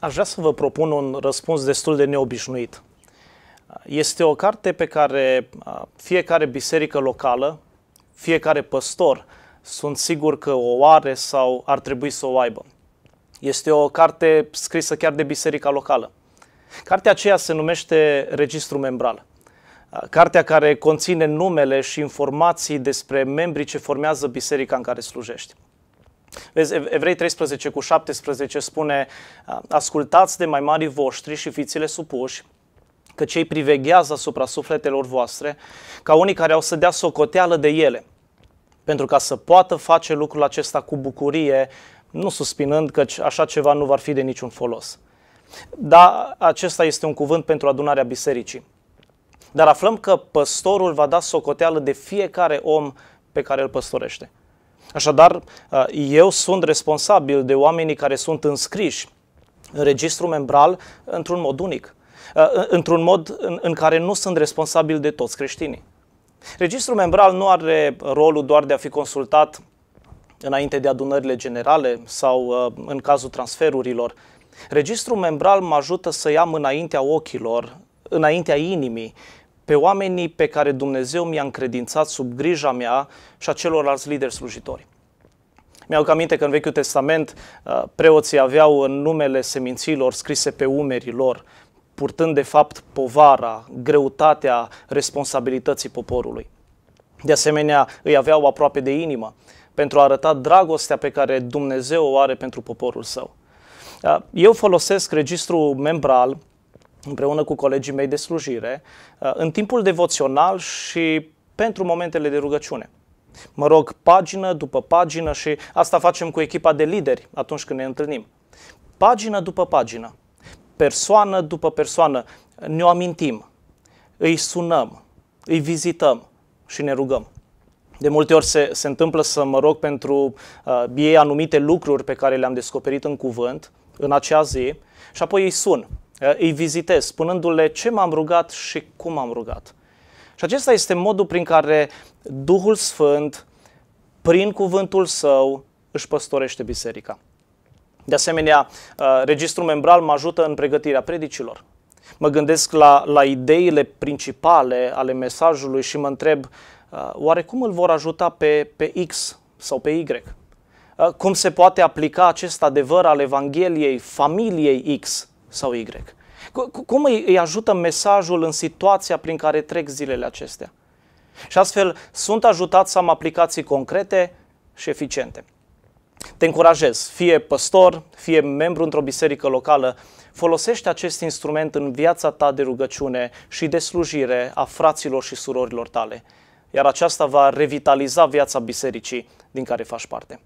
Aș vrea să vă propun un răspuns destul de neobișnuit. Este o carte pe care fiecare biserică locală, fiecare păstor, sunt sigur că o are sau ar trebui să o aibă. Este o carte scrisă chiar de biserica locală. Cartea aceea se numește Registru Membral. Cartea care conține numele și informații despre membrii ce formează biserica în care slujești. Vezi, Evrei 13 cu 17 spune, ascultați de mai mari voștri și fițile supuși, că cei priveghează asupra sufletelor voastre, ca unii care au să dea socoteală de ele, pentru ca să poată face lucrul acesta cu bucurie, nu suspinând că așa ceva nu va fi de niciun folos. Da, acesta este un cuvânt pentru adunarea bisericii. Dar aflăm că păstorul va da socoteală de fiecare om pe care îl păstorește. Așadar, uh, eu sunt responsabil de oamenii care sunt înscriși în registru membral într-un mod unic, uh, într-un mod în care nu sunt responsabil de toți creștinii. Registrul membral nu are rolul doar de a fi consultat înainte de adunările generale sau uh, în cazul transferurilor. Registrul membral mă ajută să iau înaintea ochilor, înaintea inimii, pe oamenii pe care Dumnezeu mi-a încredințat sub grija mea și a celorlalți lideri slujitori. Mi-au aminte că în Vechiul Testament uh, preoții aveau în numele seminților scrise pe umerii lor, purtând de fapt povara, greutatea responsabilității poporului. De asemenea, îi aveau aproape de inimă pentru a arăta dragostea pe care Dumnezeu o are pentru poporul său. Uh, eu folosesc registru membral împreună cu colegii mei de slujire, uh, în timpul devoțional și pentru momentele de rugăciune. Mă rog, pagină după pagină și asta facem cu echipa de lideri atunci când ne întâlnim. Pagină după pagină, persoană după persoană, ne-o amintim, îi sunăm, îi vizităm și ne rugăm. De multe ori se, se întâmplă să mă rog pentru uh, ei anumite lucruri pe care le-am descoperit în cuvânt, în acea zi, și apoi îi sun Eh, îi vizitez, spunându-le ce m-am rugat și cum am rugat. Și acesta este modul prin care Duhul Sfânt, prin cuvântul său, își păstorește biserica. De asemenea, eh, registrul membral mă ajută în pregătirea predicilor. Mă gândesc la, la ideile principale ale mesajului și mă întreb eh, oare cum îl vor ajuta pe, pe X sau pe Y? Cum se poate aplica acest adevăr al Evangheliei familiei X? sau Y. Cum îi ajută mesajul în situația prin care trec zilele acestea? Și astfel sunt ajutat să am aplicații concrete și eficiente. Te încurajez, fie păstor, fie membru într-o biserică locală, folosește acest instrument în viața ta de rugăciune și de slujire a fraților și surorilor tale, iar aceasta va revitaliza viața bisericii din care faci parte.